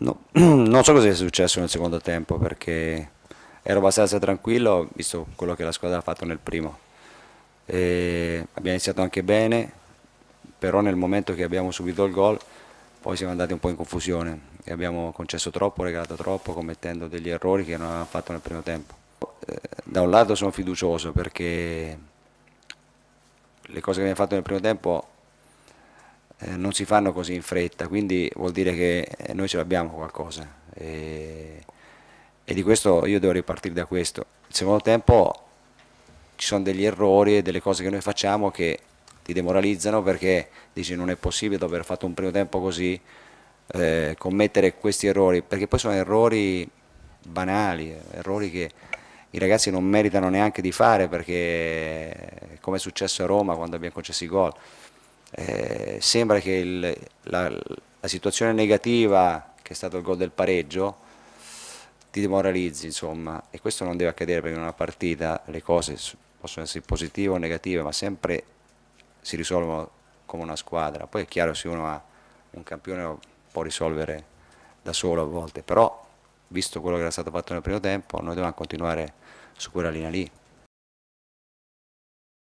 No, non so cosa sia successo nel secondo tempo perché ero abbastanza tranquillo visto quello che la squadra ha fatto nel primo. E abbiamo iniziato anche bene, però nel momento che abbiamo subito il gol poi siamo andati un po' in confusione e abbiamo concesso troppo, regalato troppo, commettendo degli errori che non avevamo fatto nel primo tempo. Eh, da un lato sono fiducioso perché le cose che abbiamo fatto nel primo tempo eh, non si fanno così in fretta, quindi vuol dire che eh, noi ce l'abbiamo qualcosa e, e, di questo io devo ripartire da questo. Il secondo tempo ci sono degli errori e delle cose che noi facciamo che ti demoralizzano perché dici non è possibile dopo aver fatto un primo tempo così eh, commettere questi errori, perché poi sono errori banali, errori che i ragazzi non meritano neanche di fare perché come è successo a Roma quando abbiamo concesso i gol. Eh, sembra che il, la, la, situazione negativa che è stato il gol del pareggio ti demoralizzi insomma e questo non deve accadere perché in una partita le cose possono essere positive o negative ma sempre si risolvono come una squadra poi è chiaro se uno ha un campione può risolvere da solo a volte però visto quello che era stato fatto nel primo tempo noi dobbiamo continuare su quella linea lì